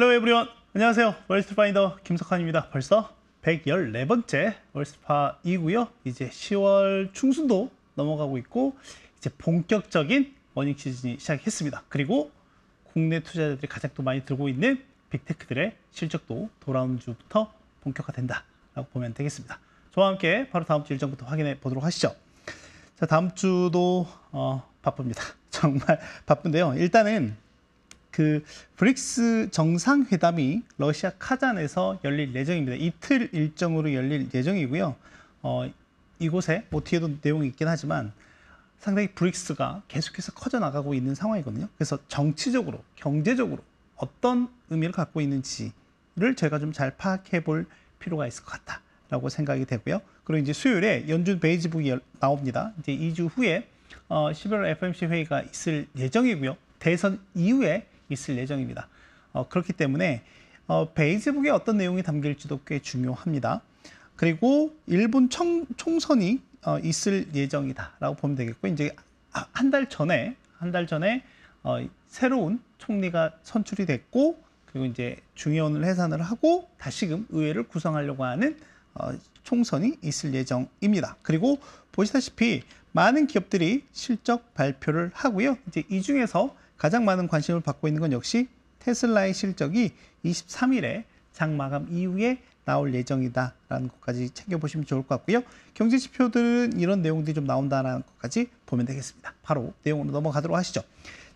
헬로 에브리원 안녕하세요 월스트파인더 김석환입니다 벌써 114번째 월스트파이고요 이제 10월 중순도 넘어가고 있고 이제 본격적인 머닝 시즌이 시작했습니다 그리고 국내 투자자들이 가장 또 많이 들고 있는 빅테크들의 실적도 돌아온 주부터 본격화된다 라고 보면 되겠습니다 저와 함께 바로 다음 주 일정부터 확인해 보도록 하시죠 자 다음 주도 어, 바쁩니다 정말 바쁜데요 일단은 그 브릭스 정상회담이 러시아 카잔에서 열릴 예정입니다. 이틀 일정으로 열릴 예정이고요. 어, 이곳에 뭐 뒤에도 내용이 있긴 하지만 상당히 브릭스가 계속해서 커져 나가고 있는 상황이거든요. 그래서 정치적으로, 경제적으로 어떤 의미를 갖고 있는지를 제가좀 잘 파악해 볼 필요가 있을 것 같다라고 생각이 되고요. 그리고 이제 수요일에 연준 베이지북이 나옵니다. 이제 2주 후에 어, 11월 FMC 회의가 있을 예정이고요. 대선 이후에 있을 예정입니다. 어, 그렇기 때문에 어, 베이지북에 어떤 내용이 담길지도 꽤 중요합니다. 그리고 일본 청, 총선이 어, 있을 예정이다라고 보면 되겠고 이제 아, 한달 전에 한 달 전에 어, 새로운 총리가 선출이 됐고 그리고 이제 중의원을 해산을 하고 다시금 의회를 구성하려고 하는 어, 총선이 있을 예정입니다. 그리고 보시다시피 많은 기업들이 실적 발표를 하고요. 이제 이 중에서 가장 많은 관심을 받고 있는 건 역시 테슬라의 실적이 23일에 장 마감 이후에 나올 예정이다라는 것까지 챙겨보시면 좋을 것 같고요. 경제 지표들은 이런 내용들이 좀 나온다라는 것까지 보면 되겠습니다. 바로 내용으로 넘어가도록 하시죠.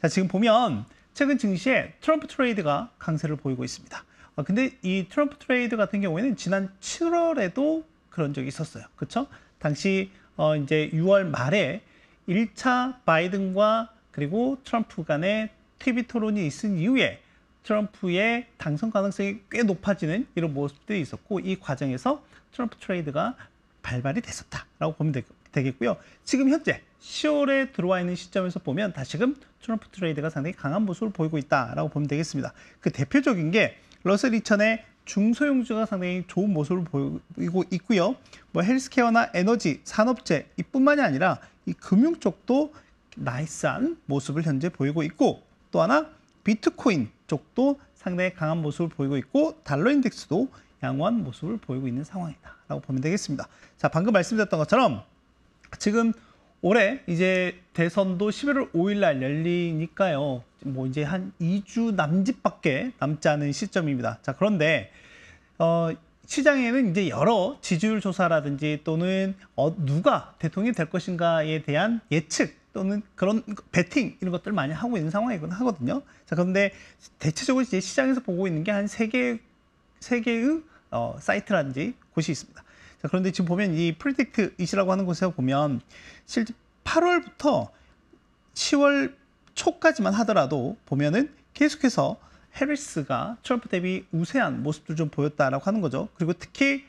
자, 지금 보면 최근 증시에 트럼프 트레이드가 강세를 보이고 있습니다. 아, 근데 이 트럼프 트레이드 같은 경우에는 지난 7월에도 그런 적이 있었어요. 그렇죠? 당시 어, 이제 6월 말에 1차 바이든과 그리고 트럼프 간의 TV 토론이 있은 이후에 트럼프의 당선 가능성이 꽤 높아지는 이런 모습들이 있었고 이 과정에서 트럼프 트레이드가 발발이 됐었다라고 보면 되겠고요. 지금 현재 10월에 들어와 있는 시점에서 보면 다시금 트럼프 트레이드가 상당히 강한 모습을 보이고 있다라고 보면 되겠습니다. 그 대표적인 게 러셀 이천의 중소형주가 상당히 좋은 모습을 보이고 있고요. 뭐 헬스케어나 에너지, 산업재 이뿐만이 아니라 이 금융 쪽도 나이스한 모습을 현재 보이고 있고 또 하나 비트코인 쪽도 상당히 강한 모습을 보이고 있고 달러 인덱스도 양호한 모습을 보이고 있는 상황이다 라고 보면 되겠습니다 자 방금 말씀드렸던 것처럼 지금 올해 이제 대선도 11월 5일 날 열리니까요 뭐 이제 한 2주 남짓밖에 남지 않은 시점입니다 자 그런데 어, 시장에는 이제 여러 지지율 조사라든지 또는 어, 누가 대통령이 될 것인가에 대한 예측 또는 그런 베팅 이런 것들을 많이 하고 있는 상황이긴 하거든요. 자, 그런데 대체적으로 이제 시장에서 보고 있는 게 한 세 개 세 개의 어, 사이트라든지 곳이 있습니다. 자, 그런데 지금 보면 이 프리딕트 이시라고 하는 곳에 보면 실제 8월부터 10월 초까지만 하더라도 보면은 계속해서 해리스가 트럼프 대비 우세한 모습도 좀 보였다라고 하는 거죠. 그리고 특히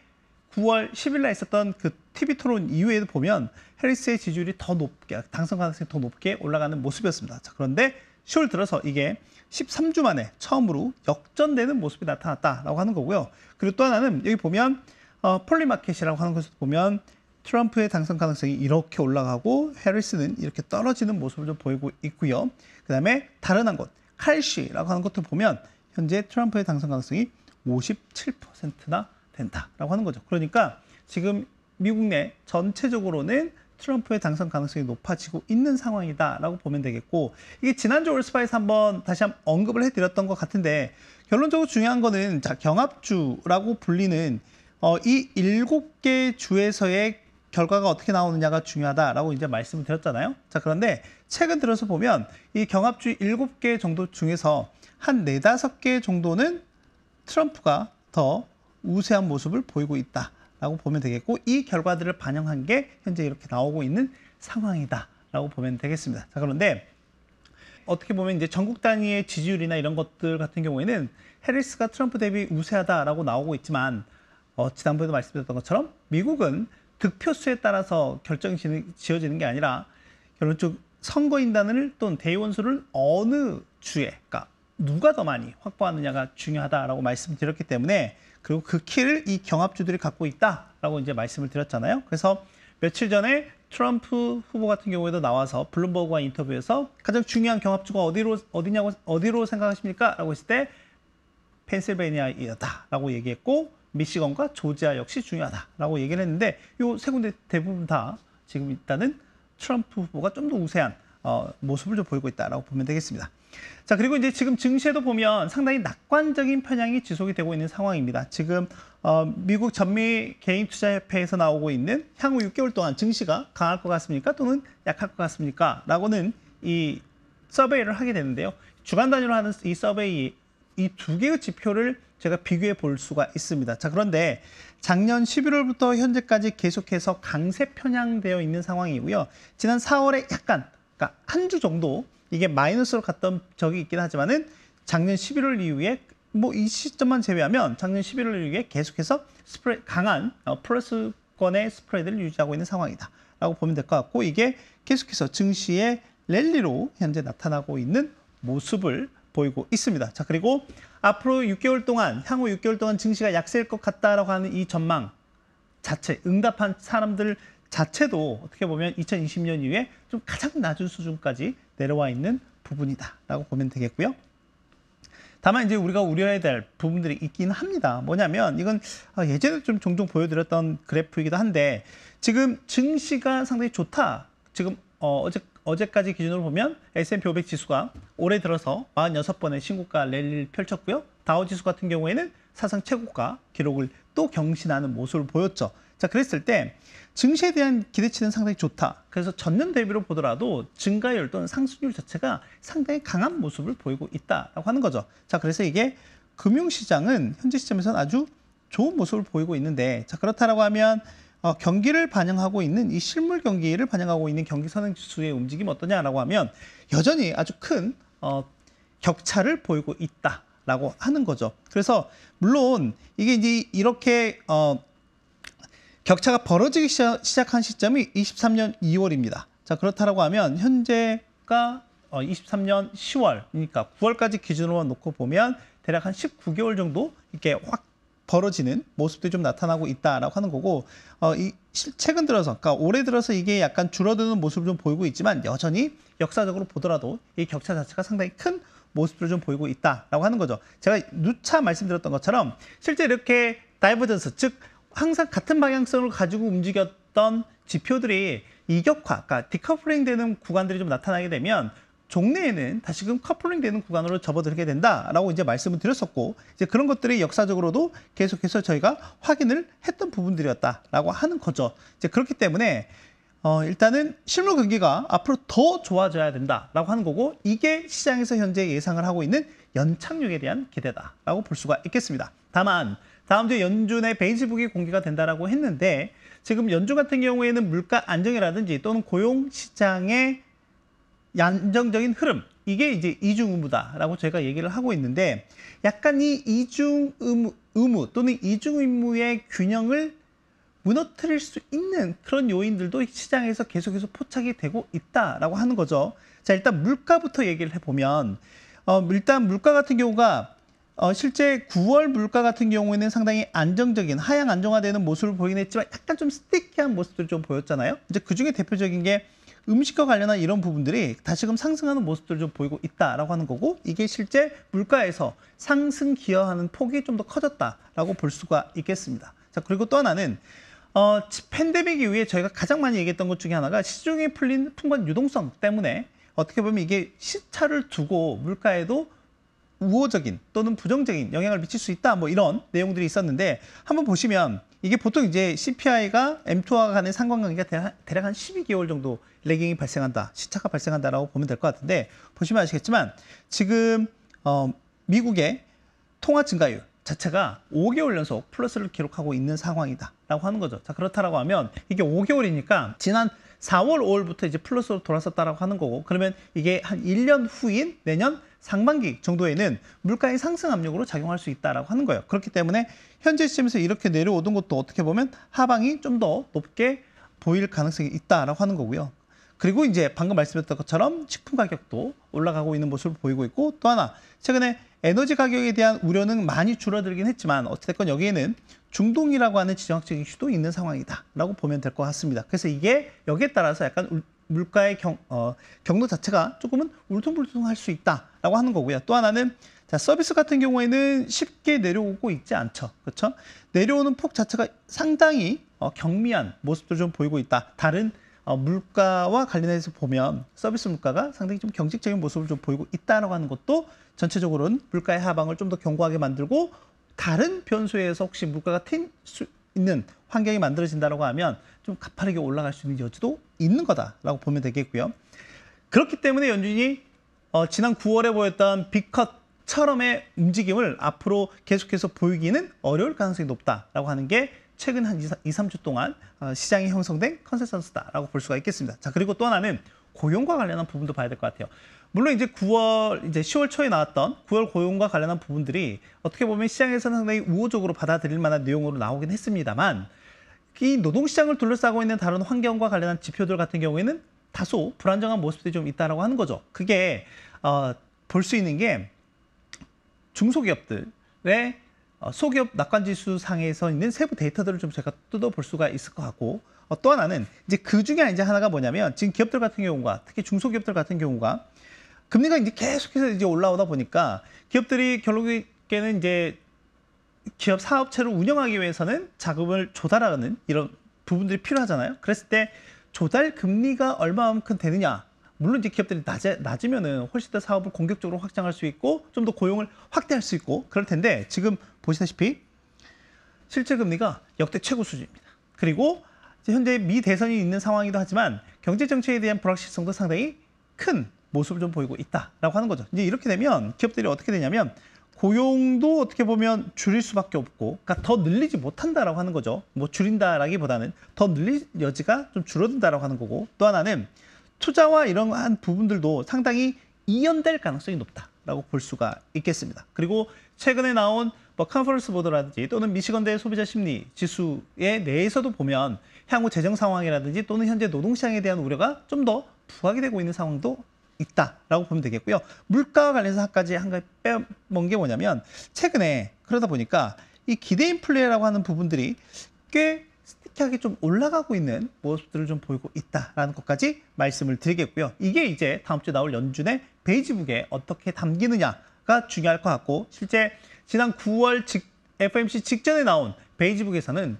9월 10일 날 있었던 그 TV 토론 이후에도 보면 해리스의 지지율이 더 높게 당선 가능성이 더 높게 올라가는 모습이었습니다. 자, 그런데 10월 들어서 이게 13주 만에 처음으로 역전되는 모습이 나타났다라고 하는 거고요. 그리고 또 하나는 여기 보면 어, 폴리마켓이라고 하는 것을 보면 트럼프의 당선 가능성이 이렇게 올라가고 해리스는 이렇게 떨어지는 모습을 좀 보이고 있고요. 그다음에 다른 한 곳, 칼시라고 하는 것도 보면 현재 트럼프의 당선 가능성이 57%나 된다라고 하는 거죠. 그러니까 지금 미국 내 전체적으로는 트럼프의 당선 가능성이 높아지고 있는 상황이다라고 보면 되겠고 이게 지난주 올스파에서 한번 다시 한번 언급을 해드렸던 것 같은데 결론적으로 중요한 거는 자 경합주라고 불리는 어, 이 일곱 개 주에서의 결과가 어떻게 나오느냐가 중요하다라고 이제 말씀을 드렸잖아요. 자 그런데 최근 들어서 보면 이 경합주 일곱 개 정도 중에서 한 네다섯 개 정도는 트럼프가 더 우세한 모습을 보이고 있다. 라고 보면 되겠고 이 결과들을 반영한 게 현재 이렇게 나오고 있는 상황이다 라고 보면 되겠습니다. 자 그런데 어떻게 보면 이제 전국 단위의 지지율이나 이런 것들 같은 경우에는 해리스가 트럼프 대비 우세하다라고 나오고 있지만 어, 지난번에도 말씀드렸던 것처럼 미국은 득표수에 따라서 결정이 지어지는 게 아니라 결론 적 선거인단을 또는 대의원수를 어느 주에 그러니까 누가 더 많이 확보하느냐가 중요하다라고 말씀드렸기 때문에 그리고 그 키를 이 경합주들이 갖고 있다라고 이제 말씀을 드렸잖아요. 그래서 며칠 전에 트럼프 후보 같은 경우에도 나와서 블룸버그와 인터뷰에서 가장 중요한 경합주가 어디로 어디냐고 어디로 생각하십니까?라고 했을 때 펜실베니아이다라고 얘기했고 미시건과 조지아 역시 중요하다라고 얘기를 했는데 요 세 군데 대부분 다 지금 일단은 트럼프 후보가 좀 더 우세한 어, 모습을 좀 보이고 있다라고 보면 되겠습니다. 자, 그리고 이제 지금 증시에도 보면 상당히 낙관적인 편향이 지속이 되고 있는 상황입니다. 지금 어, 미국 전미 개인 투자 협회에서 나오고 있는 향후 6개월 동안 증시가 강할 것 같습니까? 또는 약할 것 같습니까? 라고는 이 서베이를 하게 되는데요. 주간 단위로 하는 이 서베이 이 두 개의 지표를 제가 비교해 볼 수가 있습니다. 자, 그런데 작년 11월부터 현재까지 계속해서 강세 편향되어 있는 상황이고요. 지난 4월에 약간 그러니까 한 주 정도 이게 마이너스로 갔던 적이 있긴 하지만은 작년 11월 이후에 뭐 이 시점만 제외하면 작년 11월 이후에 계속해서 스프레 강한 어, 플러스권의 스프레드를 유지하고 있는 상황이다. 라고 보면 될 것 같고 이게 계속해서 증시의 랠리로 현재 나타나고 있는 모습을 보이고 있습니다. 자 그리고 앞으로 6개월 동안 향후 6개월 동안 증시가 약세일 것 같다라고 하는 이 전망 자체 응답한 사람들 자체도 어떻게 보면 2020년 이후에 좀 가장 낮은 수준까지 내려와 있는 부분이다라고 보면 되겠고요. 다만 이제 우리가 우려해야 될 부분들이 있긴 합니다. 뭐냐면 이건 아, 예전에 좀 종종 보여드렸던 그래프이기도 한데 지금 증시가 상당히 좋다. 지금 어, 어제 어제까지 기준으로 보면 S&P 500 지수가 올해 들어서 46번의 신고가 랠리를 펼쳤고요. 다우 지수 같은 경우에는 사상 최고가 기록을 또 경신하는 모습을 보였죠. 자, 그랬을 때 증시에 대한 기대치는 상당히 좋다. 그래서 전년 대비로 보더라도 증가율 또는 상승률 자체가 상당히 강한 모습을 보이고 있다라고 하는 거죠. 자, 그래서 이게 금융시장은 현재 시점에서는 아주 좋은 모습을 보이고 있는데 자 그렇다라고 하면 어, 경기를 반영하고 있는 이 실물 경기를 반영하고 있는 경기 선행 지수의 움직임 어떠냐라고 하면 여전히 아주 큰 어, 격차를 보이고 있다라고 하는 거죠. 그래서 물론 이게 이제 이렇게 어, 격차가 벌어지기 시작한 시점이 23년 2월입니다. 자그렇다고 하면 현재가 23년 어, 10월이니까 그러니까 9월까지 기준으로 놓고 보면 대략 한 19개월 정도 이렇게 확 벌어지는 모습들이 좀 나타나고 있다라고 하는 거고 어, 이 최근 들어서 그러니까 올해 들어서 이게 약간 줄어드는 모습을 좀 보이고 있지만 여전히 역사적으로 보더라도 이 격차 자체가 상당히 큰모습을좀 보이고 있다라고 하는 거죠. 제가 누차 말씀드렸던 것처럼 실제 이렇게 다이버전스 즉 항상 같은 방향성을 가지고 움직였던 지표들이 이격화, 그러니까 디커플링 되는 구간들이 좀 나타나게 되면 종래에는 다시금 커플링 되는 구간으로 접어들게 된다라고 이제 말씀을 드렸었고 이제 그런 것들이 역사적으로도 계속해서 저희가 확인을 했던 부분들이었다라고 하는 거죠. 이제 그렇기 때문에 어, 일단은 실물 경기가 앞으로 더 좋아져야 된다라고 하는 거고 이게 시장에서 현재 예상을 하고 있는 연착륙에 대한 기대다라고 볼 수가 있겠습니다. 다만 다음 주에 연준의 베이지북이 공개가 된다라고 했는데 지금 연준 같은 경우에는 물가 안정이라든지 또는 고용 시장의 안정적인 흐름 이게 이제 이중 의무다라고 제가 얘기를 하고 있는데 약간 이 이중 의무, 의무 또는 이중 의무의 균형을 무너뜨릴 수 있는 그런 요인들도 시장에서 계속해서 포착이 되고 있다라고 하는 거죠. 자 일단 물가부터 얘기를 해보면 어, 일단 물가 같은 경우가 어, 실제 9월 물가 같은 경우에는 상당히 안정적인 하향 안정화되는 모습을 보이긴 했지만 약간 좀 스티키한 모습들 좀 보였잖아요. 이제 그 중에 대표적인 게 음식과 관련한 이런 부분들이 다시금 상승하는 모습들을 좀 보이고 있다라고 하는 거고 이게 실제 물가에서 상승 기여하는 폭이 좀 더 커졌다라고 볼 수가 있겠습니다. 자 그리고 또 하나는 어, 팬데믹 이후에 저희가 가장 많이 얘기했던 것 중에 하나가 시중에 풀린 풍부 유동성 때문에 어떻게 보면 이게 시차를 두고 물가에도 우호적인 또는 부정적인 영향을 미칠 수 있다 뭐 이런 내용들이 있었는데 한번 보시면 이게 보통 이제 CPI가 M2와 간의 상관관계가 대략 한 12개월 정도 레깅이 발생한다 시차가 발생한다라고 보면 될 것 같은데 보시면 아시겠지만 지금 어, 미국의 통화 증가율 자체가 5개월 연속 플러스를 기록하고 있는 상황이다라고 하는 거죠. 자 그렇다라고 하면 이게 5개월이니까 지난 4월, 5월부터 이제 플러스로 돌아섰다라고 하는 거고 그러면 이게 한 1년 후인 내년 상반기 정도에는 물가의 상승 압력으로 작용할 수 있다라고 하는 거예요. 그렇기 때문에 현재 시점에서 이렇게 내려오던 것도 어떻게 보면 하방이 좀 더 높게 보일 가능성이 있다라고 하는 거고요. 그리고 이제 방금 말씀드렸던 것처럼 식품 가격도 올라가고 있는 모습을 보이고 있고 또 하나 최근에 에너지 가격에 대한 우려는 많이 줄어들긴 했지만 어쨌든 여기에는 중동이라고 하는 지정학적 이슈도 있는 상황이다라고 보면 될 것 같습니다. 그래서 이게 여기에 따라서 약간 물가의 경, 어, 경로 자체가 조금은 울퉁불퉁할 수 있다라고 하는 거고요. 또 하나는 자, 서비스 같은 경우에는 쉽게 내려오고 있지 않죠. 그렇죠? 내려오는 폭 자체가 상당히 어, 경미한 모습도 좀 보이고 있다. 다른 어, 물가와 관련해서 보면 서비스 물가가 상당히 좀 경직적인 모습을 좀 보이고 있다라고 하는 것도 전체적으로는 물가의 하방을 좀 더 견고하게 만들고 다른 변수에서 혹시 물가가 튄 수 있는 환경이 만들어진다라고 하면 좀 가파르게 올라갈 수 있는 여지도 있는 거다라고 보면 되겠고요. 그렇기 때문에 연준이 어, 지난 9월에 보였던 빅컷처럼의 움직임을 앞으로 계속해서 보이기는 어려울 가능성이 높다라고 하는 게 최근 한 2, 3주 동안 어, 시장이 형성된 컨센서스다라고 볼 수가 있겠습니다. 자 그리고 또 하나는 고용과 관련한 부분도 봐야 될 것 같아요. 물론 이제 9월 이제 10월 초에 나왔던 9월 고용과 관련한 부분들이 어떻게 보면 시장에서는 상당히 우호적으로 받아들일 만한 내용으로 나오긴 했습니다만 이 노동시장을 둘러싸고 있는 다른 환경과 관련한 지표들 같은 경우에는 다소 불안정한 모습들이 좀 있다라고 하는 거죠. 그게 어, 볼 수 있는 게 중소기업들의 어, 소기업 낙관지수 상에서 있는 세부 데이터들을 좀 제가 뜯어볼 수가 있을 것 같고 어, 또 하나는 이제 그 중에 이제 하나가 뭐냐면 지금 기업들 같은 경우가 특히 중소기업들 같은 경우가 금리가 이제 계속해서 이제 올라오다 보니까 기업들이 결국에는 이제 기업 사업체를 운영하기 위해서는 자금을 조달하는 이런 부분들이 필요하잖아요. 그랬을 때 조달 금리가 얼마만큼 되느냐. 물론 이제 기업들이 낮에, 낮으면은 훨씬 더 사업을 공격적으로 확장할 수 있고 좀 더 고용을 확대할 수 있고 그럴 텐데 지금 보시다시피 실질 금리가 역대 최고 수준입니다. 그리고 현재 미 대선이 있는 상황이기도 하지만 경제 정책에 대한 불확실성도 상당히 큰 모습을 좀 보이고 있다라고 하는 거죠. 이제 이렇게 되면 기업들이 어떻게 되냐면 고용도 어떻게 보면 줄일 수밖에 없고 그러니까 더 늘리지 못한다라고 하는 거죠. 뭐 줄인다라기보다는 더 늘릴 여지가 좀 줄어든다라고 하는 거고 또 하나는 투자와 이런 한 부분들도 상당히 이연될 가능성이 높다라고 볼 수가 있겠습니다. 그리고 최근에 나온 뭐 컨퍼런스 보드라든지 또는 미시건대 소비자 심리 지수에 내에서도 보면 향후 재정 상황이라든지 또는 현재 노동 시장에 대한 우려가 좀 더 부각이 되고 있는 상황도 있다라고 보면 되겠고요. 물가와 관련해서 한까지 한 가지 빼먹은 게 뭐냐면 최근에 그러다 보니까 이 기대 인플레라고 이 하는 부분들이 꽤 스티키하게 좀 올라가고 있는 모습들을 좀 보이고 있다라는 것까지 말씀을 드리겠고요. 이게 이제 다음 주에 나올 연준의 베이지북에 어떻게 담기느냐가 중요할 것 같고 실제 지난 9월 직, FMC 직전에 나온 베이지북에서는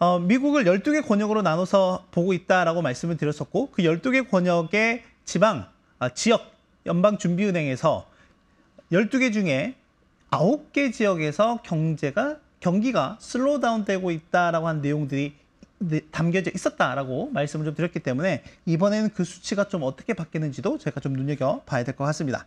어, 미국을 12개 권역으로 나눠서 보고 있다라고 말씀을 드렸었고 그 12개 권역의 지방 아, 지역 연방준비은행에서 12개 중에 9개 지역에서 경제가 경기가 슬로우다운 되고 있다라고 한 내용들이 네, 담겨져 있었다라고 말씀을 좀 드렸기 때문에 이번에는 그 수치가 좀 어떻게 바뀌는지도 제가 좀 눈여겨 봐야 될 것 같습니다.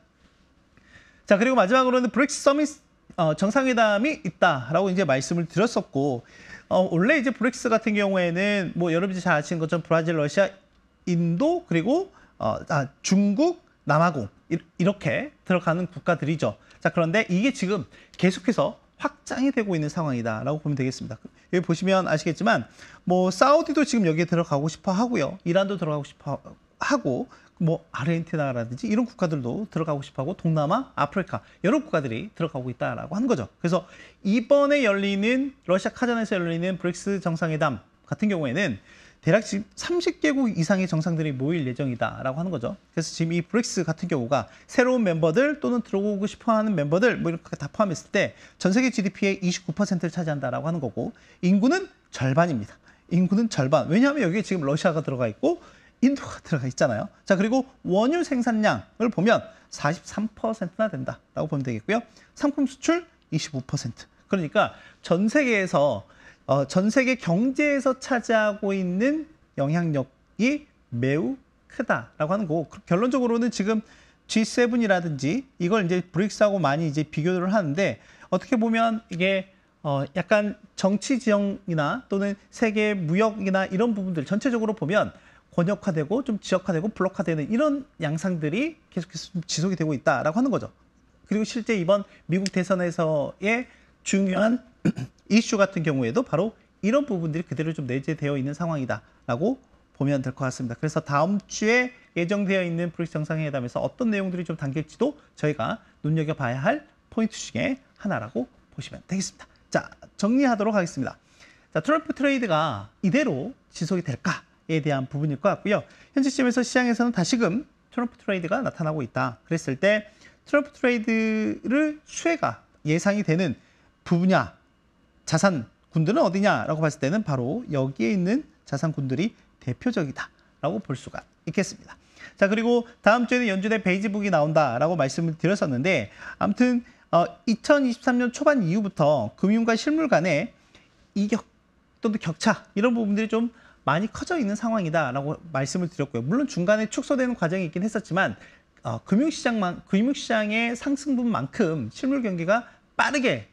자 그리고 마지막으로는 브렉스 서밋 어, 정상회담이 있다라고 이제 말씀을 드렸었고 어, 원래 이제 브렉스 같은 경우에는 뭐 여러분들이 잘 아시는 것처럼 브라질, 러시아, 인도 그리고 어, 아, 중국, 남아공 이렇게 들어가는 국가들이죠. 자 그런데 이게 지금 계속해서 확장이 되고 있는 상황이다라고 보면 되겠습니다. 여기 보시면 아시겠지만 뭐 사우디도 지금 여기에 들어가고 싶어 하고요. 이란도 들어가고 싶어 하고 뭐 아르헨티나라든지 이런 국가들도 들어가고 싶어 하고 동남아, 아프리카 여러 국가들이 들어가고 있다라고 한 거죠. 그래서 이번에 열리는 러시아 카잔에서 열리는 브릭스 정상회담 같은 경우에는 대략 지금 30개국 이상의 정상들이 모일 예정이다라고 하는 거죠. 그래서 지금 이 브렉스 같은 경우가 새로운 멤버들 또는 들어오고 싶어하는 멤버들 뭐 이렇게 다 포함했을 때 전 세계 GDP의 29%를 차지한다라고 하는 거고 인구는 절반입니다. 인구는 절반. 왜냐하면 여기에 지금 러시아가 들어가 있고 인도가 들어가 있잖아요. 자 그리고 원유 생산량을 보면 43%나 된다라고 보면 되겠고요. 상품 수출 25%. 그러니까 전 세계에서 어, 전 세계 경제에서 차지하고 있는 영향력이 매우 크다라고 하는 거고 그 결론적으로는 지금 G7이라든지 이걸 이제 브릭스하고 많이 이제 비교를 하는데 어떻게 보면 이게 어 약간 정치 지형이나 또는 세계 무역이나 이런 부분들 전체적으로 보면 권역화되고 좀 지역화되고 블록화되는 이런 양상들이 계속해서 지속이 되고 있다라고 하는 거죠. 그리고 실제 이번 미국 대선에서의 중요한 이슈 같은 경우에도 바로 이런 부분들이 그대로 좀 내재되어 있는 상황이다라고 보면 될 것 같습니다. 그래서 다음 주에 예정되어 있는 브릭스 정상회담에서 어떤 내용들이 좀 담길지도 저희가 눈여겨봐야 할 포인트 중에 하나라고 보시면 되겠습니다. 자, 정리하도록 하겠습니다. 자, 트럼프 트레이드가 이대로 지속이 될까에 대한 부분일 것 같고요. 현재 시점에서 시장에서는 다시금 트럼프 트레이드가 나타나고 있다. 그랬을 때 트럼프 트레이드를 수혜가 예상이 되는 부분이야 자산군들은 어디냐라고 봤을 때는 바로 여기에 있는 자산군들이 대표적이다라고 볼 수가 있겠습니다. 자 그리고 다음 주에는 연준의 베이지북이 나온다라고 말씀을 드렸었는데 아무튼 어, 2023년 초반 이후부터 금융과 실물 간의 이격 또는 격차 이런 부분들이 좀 많이 커져 있는 상황이다라고 말씀을 드렸고요. 물론 중간에 축소되는 과정이 있긴 했었지만 어, 금융시장만 금융시장의 상승분만큼 실물 경기가 빠르게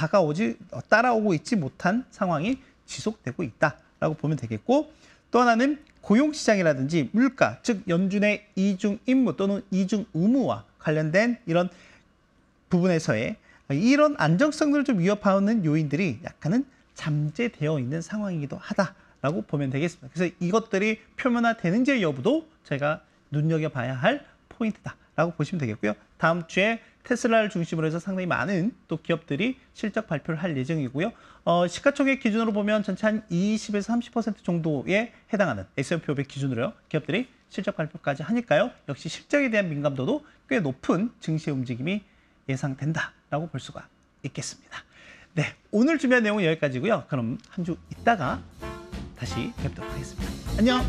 다가오지 어, 따라오고 있지 못한 상황이 지속되고 있다라고 보면 되겠고 또 하나는 고용 시장이라든지 물가 즉 연준의 이중 임무 또는 이중 의무와 관련된 이런 부분에서의 이런 안정성들을 좀 위협하는 요인들이 약간은 잠재되어 있는 상황이기도 하다라고 보면 되겠습니다. 그래서 이것들이 표면화되는지 여부도 제가 눈여겨봐야 할 포인트다라고 보시면 되겠고요. 다음 주에 테슬라를 중심으로 해서 상당히 많은 또 기업들이 실적 발표를 할 예정이고요. 어, 시가총액 기준으로 보면 전체 한 20에서 30% 정도에 해당하는 S&P 500 기준으로요. 기업들이 실적 발표까지 하니까요. 역시 실적에 대한 민감도도 꽤 높은 증시 움직임이 예상된다라고 볼 수가 있겠습니다. 네, 오늘 준비한 내용은 여기까지고요. 그럼 한 주 있다가 다시 뵙도록 하겠습니다. 안녕!